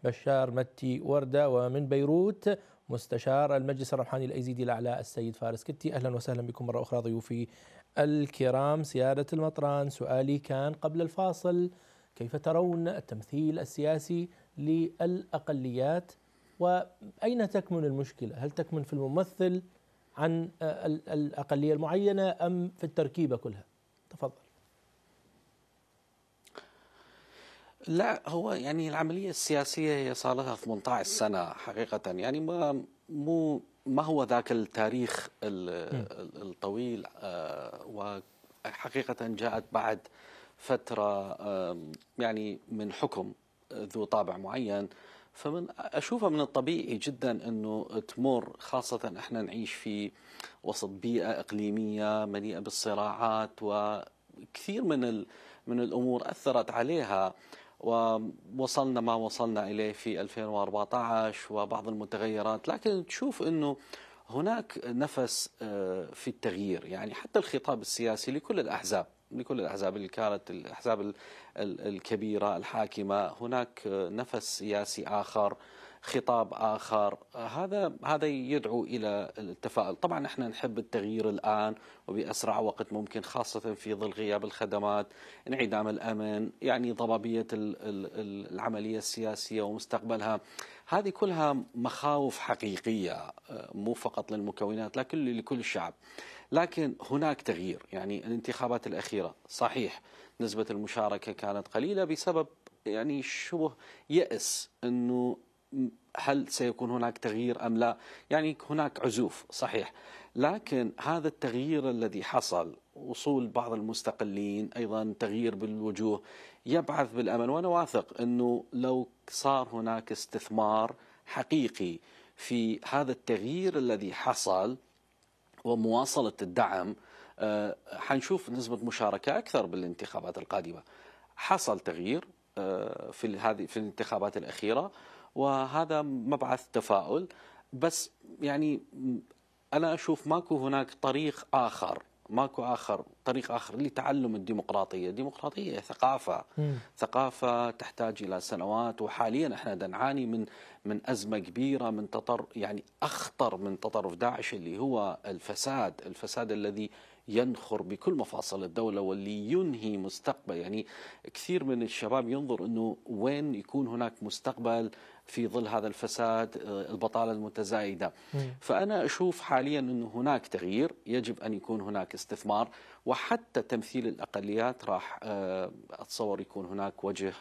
بشار متي وردة ومن بيروت مستشار المجلس الروحاني الأيزيدي الأعلى السيد فارس كتي أهلا وسهلا بكم مرة أخرى ضيوفي الكرام سيادة المطران سؤالي كان قبل الفاصل كيف ترون التمثيل السياسي للأقليات وأين تكمن المشكلة هل تكمن في الممثل عن الأقلية المعينة أم في التركيبة كلها تفضل لا هو يعني العملية السياسية هي صار لها 18 سنة حقيقة يعني ما مو ما هو ذاك التاريخ الطويل آه، وحقيقة جاءت بعد فترة يعني من حكم ذو طابع معين فمن أشوفها من الطبيعي جدا أنه تمر خاصة إحنا نعيش في وسط بيئة إقليمية مليئة بالصراعات وكثير من من الأمور أثرت عليها ووصلنا ما وصلنا إليه في 2014 وبعض المتغيرات لكن تشوف أنه هناك نفس آه، في التغيير يعني حتى الخطاب السياسي لكل الأحزاب لكل الأحزاب اللي كانت الأحزاب الكبيرة الحاكمة هناك نفس سياسي آخر خطاب آخر هذا هذا يدعو إلى التفاؤل طبعا نحن نحب التغيير الآن وبأسرع وقت ممكن خاصة في ظل غياب الخدمات انعدام الأمن يعني ضبابية العملية السياسية ومستقبلها هذه كلها مخاوف حقيقية آه، مو فقط للمكونات لكن لكل الشعب لكن هناك تغيير يعني الانتخابات الأخيرة صحيح نسبة المشاركة كانت قليلة بسبب يعني شبه يأس أنه هل سيكون هناك تغيير أم لا يعني هناك عزوف صحيح لكن هذا التغيير الذي حصل وصول بعض المستقلين أيضا تغيير بالوجوه يبعث بالأمل وأنا واثق أنه لو صار هناك استثمار حقيقي في هذا التغيير الذي حصل ومواصلة الدعم آه، حنشوف نسبة مشاركة أكثر بالانتخابات القادمة حصل تغيير آه، في هذه في الانتخابات الأخيرة وهذا مبعث تفاؤل بس يعني أنا أشوف ماكو هناك طريق آخر ماكو اخر طريق اخر لتعلم الديمقراطيه، الديمقراطيه ثقافه م. ثقافه تحتاج الى سنوات وحاليا احنا نعاني من من ازمه كبيره من تطر يعني اخطر من تطرف داعش اللي هو الفساد، الفساد الذي ينخر بكل مفاصل الدولة واللي ينهي مستقبل يعني كثير من الشباب ينظر أنه وين يكون هناك مستقبل في ظل هذا الفساد آه، البطالة المتزايدة فأنا أشوف حاليا أنه هناك تغيير يجب أن يكون هناك استثمار وحتى تمثيل الأقليات راح آه، أتصور يكون هناك وجه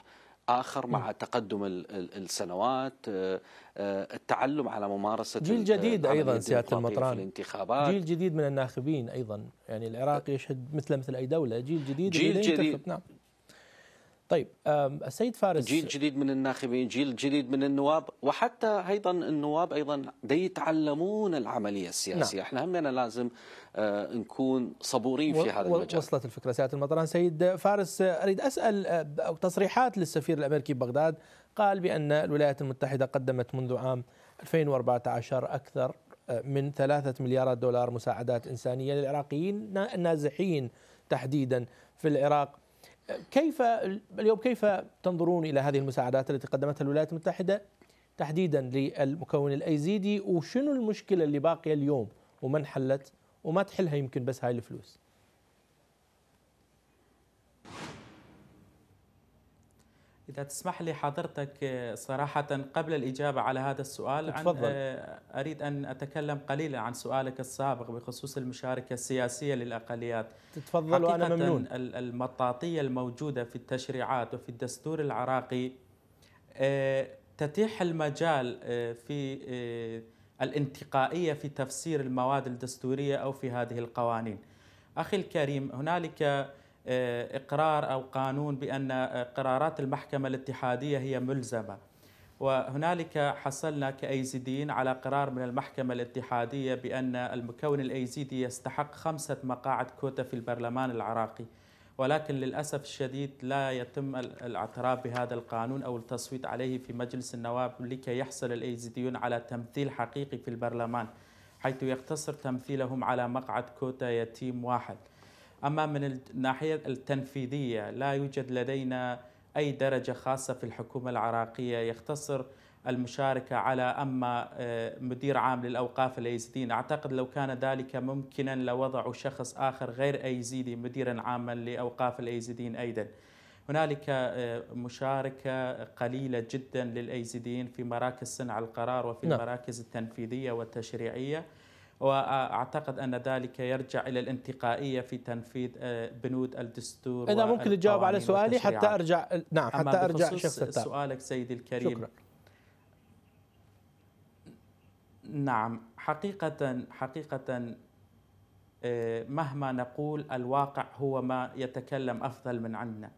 اخر مع نعم. تقدم السنوات آه، آه، التعلم على ممارسه جيل جديد ايضا سياده المطران في الانتخابات جيل جديد من الناخبين ايضا يعني العراق يشهد مثل مثل اي دوله جيل جديد جيل جديد نعم طيب السيد فارس جيل جديد من الناخبين جيل جديد من النواب وحتى أيضا النواب أيضا دي يتعلمون العملية السياسية نعم. احنا همنا لازم آه، نكون صبورين في هذا المجال وصلت الفكرة سيادة المطران سيد فارس أريد أسأل أو آه، تصريحات للسفير الأمريكي ببغداد قال بأن الولايات المتحدة قدمت منذ عام 2014 أكثر آه، من ثلاثة مليارات دولار مساعدات إنسانية للعراقيين النازحين تحديدا في العراق كيف اليوم كيف تنظرون الى هذه المساعدات التي قدمتها الولايات المتحده تحديدا للمكون الايزيدي وشنو المشكله اللي باقيه اليوم وما انحلت وما تحلها يمكن بس هاي الفلوس إذا تسمح لي حضرتك آه، صراحة قبل الإجابة على هذا السؤال عن آه، أريد أن أتكلم قليلا عن سؤالك السابق بخصوص المشاركة السياسية للأقليات تتفضل وأنا ممنون المطاطية الموجودة في التشريعات وفي الدستور العراقي آه، تتيح المجال في الانتقائية في تفسير المواد الدستورية أو في هذه القوانين أخي الكريم هنالك آه، اقرار او قانون بان آه، قرارات المحكمه الاتحاديه هي ملزمه وهنالك حصلنا كايزيديين على قرار من المحكمه الاتحاديه بان المكون الايزيدي يستحق خمسه مقاعد كوتا في البرلمان العراقي ولكن للاسف الشديد لا يتم الاعتراف بهذا القانون او التصويت عليه في مجلس النواب لكي يحصل الايزيديون على تمثيل حقيقي في البرلمان حيث يقتصر تمثيلهم على مقعد كوتا يتيم واحد أما من الناحية التنفيذية لا يوجد لدينا أي درجة خاصة في الحكومة العراقية يختصر المشاركة على أما آه، مدير عام للأوقاف الأيزيديين أعتقد لو كان ذلك ممكنا لوضعوا شخص آخر غير أيزيدي مديرا عاما لأوقاف الأيزيديين أيضا هنالك آه، مشاركة قليلة جدا للأيزيديين في مراكز صنع القرار وفي نعم. المراكز التنفيذية والتشريعية واعتقد ان ذلك يرجع الى الانتقائيه في تنفيذ آه، بنود الدستور اذا ممكن تجاوب على سؤالي حتى ارجع نعم حتى ارجع شيخ سؤالك سيدي الكريم شكرا. نعم حقيقه حقيقه آه، مهما نقول الواقع هو ما يتكلم افضل من عنا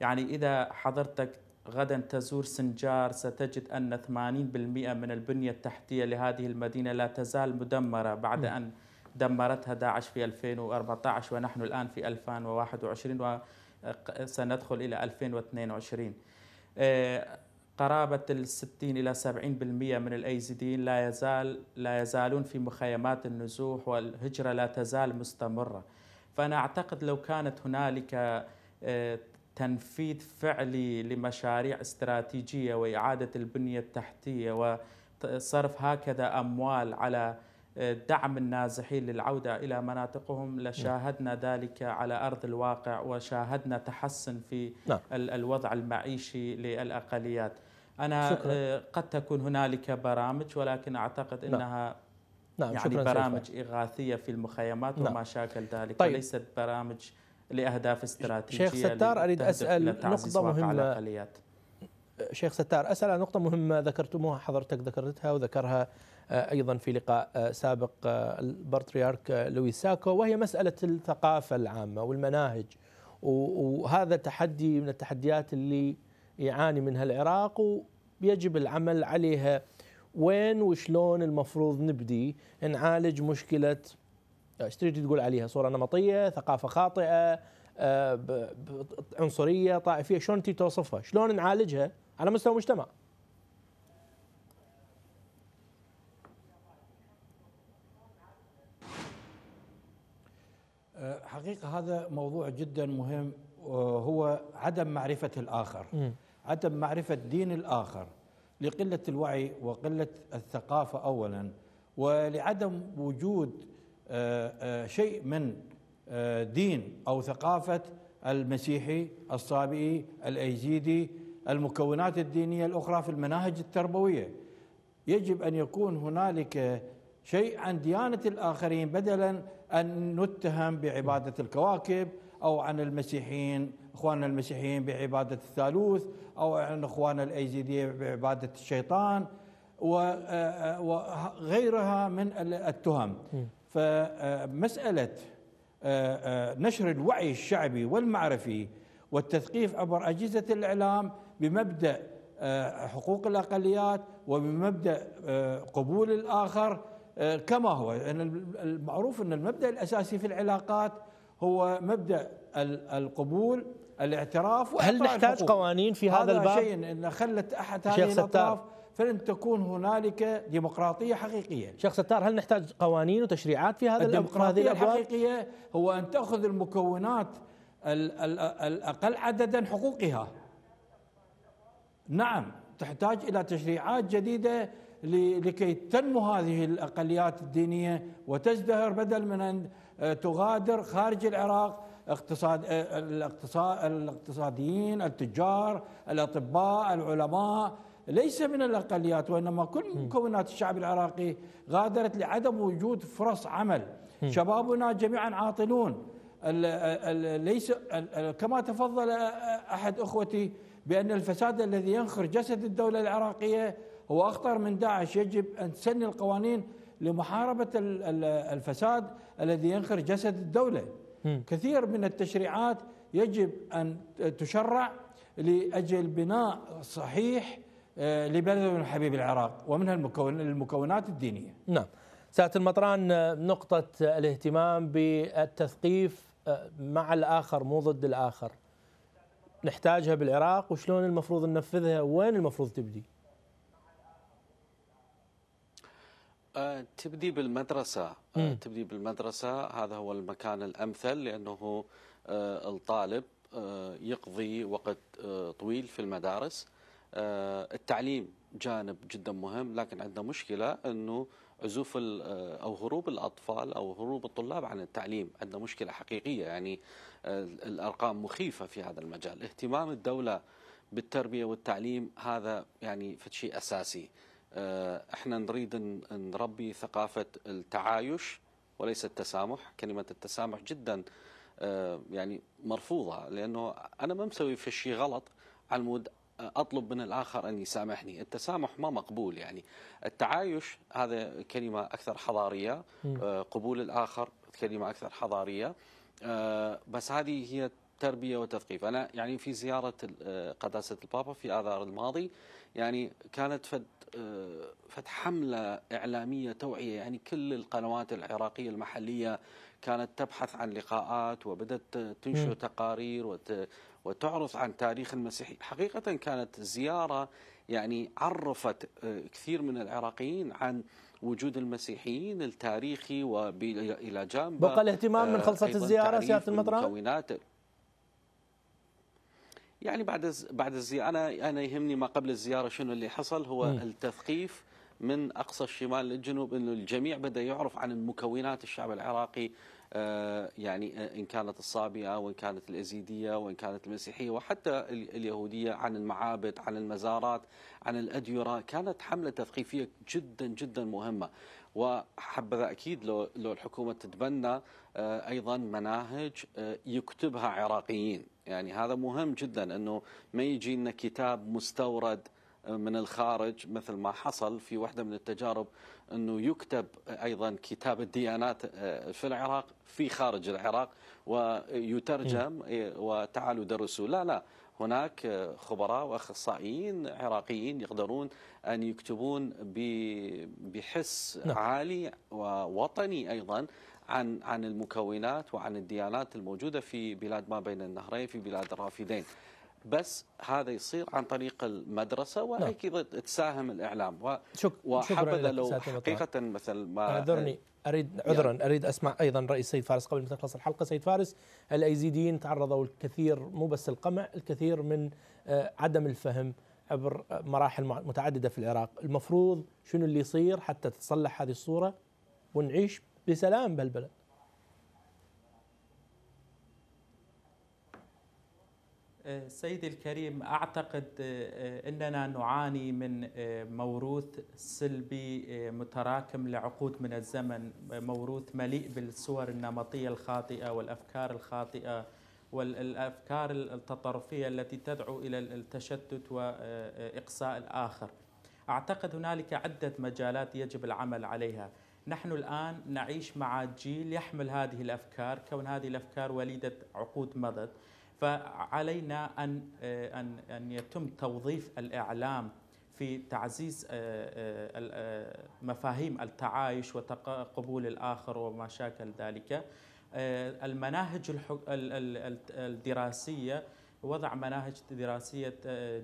يعني اذا حضرتك غدا تزور سنجار ستجد أن 80% من البنية التحتية لهذه المدينة لا تزال مدمرة بعد أن دمرتها داعش في 2014 ونحن الآن في 2021 وسندخل إلى 2022 آه، قرابة 60 إلى 70% من الأيزيديين لا يزال لا يزالون في مخيمات النزوح والهجرة لا تزال مستمرة فأنا أعتقد لو كانت هنالك آه، تنفيذ فعلي لمشاريع استراتيجية وإعادة البنية التحتية وصرف هكذا أموال على آه، دعم النازحين للعودة إلى مناطقهم لشاهدنا نعم. ذلك على أرض الواقع وشاهدنا تحسن في نعم. الوضع المعيشي للأقليات أنا شكرا. آه، قد تكون هنالك برامج ولكن أعتقد نعم. أنها نعم. نعم يعني شكرا برامج سيفا. إغاثية في المخيمات نعم. وما شاكل ذلك طيب. وليست برامج لأهداف استراتيجية شيخ ستار أريد أسأل نقطة مهمة أه، شيخ ستار أسأل عن نقطة مهمة ذكرتموها حضرتك ذكرتها وذكرها أه، أيضا في لقاء أه، سابق البطريرك لويساكو وهي مسألة الثقافة العامة والمناهج وهذا تحدي من التحديات اللي يعاني منها العراق ويجب العمل عليها وين وشلون المفروض نبدي نعالج مشكله ايش تريد تقول عليها صوره نمطيه ثقافه خاطئه آه، عنصريه طائفيه شلون انت توصفها شلون نعالجها على مستوى المجتمع آه، حقيقه هذا موضوع جدا مهم هو عدم معرفه الاخر عدم معرفه دين الاخر لقله الوعي وقله الثقافه اولا ولعدم وجود آه، آه، شيء من آه، دين أو ثقافة المسيحي الصابئي الأيزيدي المكونات الدينية الأخرى في المناهج التربوية يجب أن يكون هنالك شيء عن ديانة الآخرين بدلا أن نتهم بعبادة الكواكب أو عن المسيحيين إخواننا المسيحيين بعبادة الثالوث أو عن إخواننا الأيزيدية بعبادة الشيطان وغيرها من التهم فمسألة آه، آه، نشر الوعي الشعبي والمعرفي والتثقيف عبر أجهزة الإعلام بمبدأ آه، حقوق الأقليات وبمبدأ قبول الآخر كما هو المعروف أن المبدأ الأساسي في العلاقات هو مبدأ القبول الاعتراف هل نحتاج الحقوق. قوانين في هذا, هذا الباب؟ شيء إن خلت أحد هذه الأطراف فلن تكون هنالك ديمقراطيه حقيقيه. شيخ ستار هل نحتاج قوانين وتشريعات في هذا الديمقراطيه الحقيقيه هو ان تاخذ المكونات الاقل عددا حقوقها. نعم تحتاج الى تشريعات جديده لكي تنمو هذه الاقليات الدينيه وتزدهر بدل من ان آه، تغادر خارج العراق اقتصاد آه، الاقتصاد الاقتصاديين، التجار، الاطباء، العلماء، ليس من الاقليات وانما كل مكونات الشعب العراقي غادرت لعدم وجود فرص عمل شبابنا جميعا عاطلون ليس كما تفضل احد اخوتي بان الفساد الذي ينخر جسد الدوله العراقيه هو اخطر من داعش يجب ان تسن القوانين لمحاربه الفساد الذي ينخر جسد الدوله كثير من التشريعات يجب ان تشرع لاجل بناء صحيح آه، لبلد بن حبيب العراق ومنها المكون المكونات الدينية نعم سيادة المطران آه، نقطة آه، الاهتمام بالتثقيف مع الآخر مو ضد الآخر نحتاجها بالعراق وشلون المفروض ننفذها وين المفروض تبدي تبدي بالمدرسة م. تبدي بالمدرسة هذا هو المكان الأمثل لأنه الطالب يقضي وقت طويل في المدارس آه، التعليم جانب جدا مهم لكن عندنا مشكلة أنه عزوف آه، أو هروب الأطفال أو هروب الطلاب عن التعليم عندنا مشكلة حقيقية يعني آه، الأرقام مخيفة في هذا المجال اهتمام الدولة بالتربية والتعليم هذا يعني شيء أساسي احنا نريد نربي ثقافة التعايش وليس التسامح كلمة التسامح جدا يعني مرفوضة لأنه أنا ما مسوي في شيء غلط على مود اطلب من الاخر ان يسامحني، التسامح ما مقبول يعني، التعايش هذا كلمه اكثر حضاريه، آه، قبول الاخر كلمه اكثر حضاريه، آه، بس هذه هي تربيه وتثقيف، انا يعني في زياره آه، قداسه البابا في اذار الماضي يعني كانت آه، فتح حملة إعلامية توعية يعني كل القنوات العراقية المحلية كانت تبحث عن لقاءات وبدأت تنشر تقارير وتعرف عن تاريخ المسيحي حقيقة كانت زيارة يعني عرفت آه، كثير من العراقيين عن وجود المسيحيين التاريخي وإلى جانب بقى الاهتمام من خلصة آه، الزيارة سيادة المطران؟ يعني بعد بعد الزيارة أنا أنا يهمني ما قبل الزيارة شنو اللي حصل هو م. التثقيف من أقصى الشمال للجنوب أنه الجميع بدأ يعرف عن مكونات الشعب العراقي آه، يعني آه، إن كانت الصابئة وإن كانت الأزيدية وإن كانت المسيحية وحتى اليهودية عن المعابد عن المزارات عن الأديرة كانت حملة تثقيفية جدا جدا مهمة وحبذا أكيد لو, لو الحكومة تتبنى آه، أيضا مناهج آه، يكتبها عراقيين يعني هذا مهم جدا أنه ما يجي لنا كتاب مستورد آه، من الخارج مثل ما حصل في واحدة من التجارب أنه يكتب أيضا كتاب الديانات في العراق في خارج العراق ويترجم إيه، وتعالوا درسوا لا لا هناك آه، خبراء واخصائيين عراقيين يقدرون ان يكتبون بحس نعم. عالي ووطني ايضا عن عن المكونات وعن الديانات الموجوده في بلاد ما بين النهرين في بلاد الرافدين بس هذا يصير عن طريق المدرسه نعم. واكيد تساهم الاعلام و... شك... وحبذا لو حقيقه مثل ما اعذرني اريد يعني عذرا يعني اريد اسمع ايضا راي سيد فارس قبل ما تخلص الحلقه سيد فارس الايزيديين تعرضوا الكثير مو بس القمع الكثير من آه، عدم الفهم عبر آه، مراحل متعدده في العراق المفروض شنو اللي يصير حتى تتصلح هذه الصوره ونعيش بسلام بالبلد سيدي الكريم أعتقد آه، آه، أننا نعاني من آه، موروث سلبي متراكم لعقود من الزمن موروث مليء بالصور النمطية الخاطئة والأفكار الخاطئة والأفكار التطرفية التي تدعو إلى التشتت وإقصاء الآخر أعتقد هنالك عدة مجالات يجب العمل عليها نحن الآن نعيش مع جيل يحمل هذه الأفكار كون هذه الأفكار وليدة عقود مضت فعلينا ان آه، ان ان يتم توظيف الاعلام في تعزيز آه، آه، مفاهيم التعايش وقبول الاخر وما شاكل ذلك المناهج الدراسيه وضع مناهج دراسيه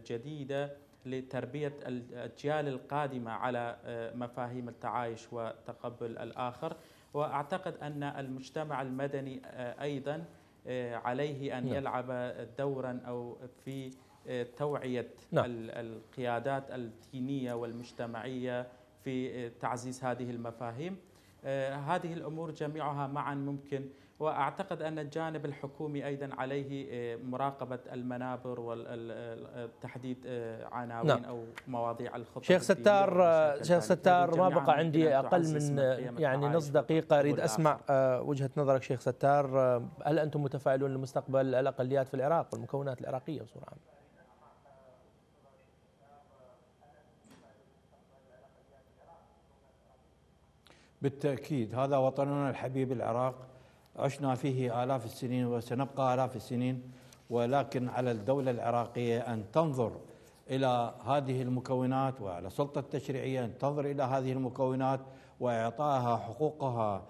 جديده لتربيه الاجيال القادمه على مفاهيم التعايش وتقبل الاخر واعتقد ان المجتمع المدني ايضا آه، عليه أن نعم. يلعب دورا أو في آه، توعية نعم. القيادات الدينية والمجتمعية في آه، تعزيز هذه المفاهيم هذه الأمور جميعها معا ممكن واعتقد ان الجانب الحكومي ايضا عليه آه، مراقبه المنابر وتحديد آه، عناوين نعم. او مواضيع الخطط شيخ ستار آه، شيخ ستار ما بقى عندي اقل من يعني نص دقيقه اريد اسمع وجهه نظرك شيخ ستار هل انتم متفائلون لمستقبل الاقليات في العراق والمكونات العراقيه بصوره عامه؟ بالتاكيد هذا وطننا الحبيب العراق عشنا فيه آلاف السنين وسنبقى آلاف السنين ولكن على الدولة العراقية أن تنظر إلى هذه المكونات وعلى السلطة التشريعية أن تنظر إلى هذه المكونات وإعطائها حقوقها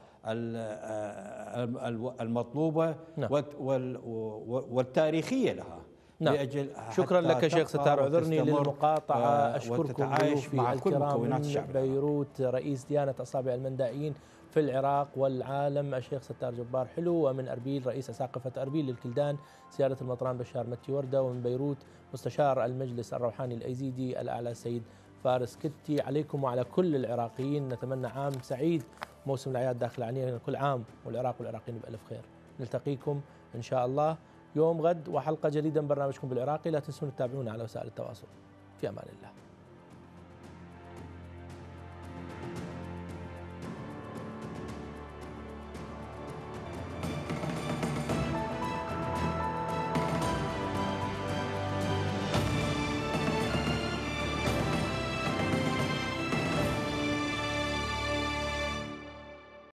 المطلوبة نعم. والتاريخية لها نعم. لأجل شكرا لك شيخ ستار اعذرني للمقاطعة أشكركم ضيوفي مع كل من بيروت رئيس ديانة أصابع المندائيين في العراق والعالم الشيخ ستار جبار حلو ومن أربيل رئيس أساقفة أربيل للكلدان سيادة المطران بشار متي وردة ومن بيروت مستشار المجلس الروحاني الأيزيدي الأعلى السيد فارس كتي عليكم وعلى كل العراقيين نتمنى عام سعيد موسم الأعياد داخل علينا كل عام والعراق والعراقيين بألف خير نلتقيكم إن شاء الله يوم غد وحلقة جديدة من برنامجكم بالعراقي لا تنسون تتابعونا على وسائل التواصل في أمان الله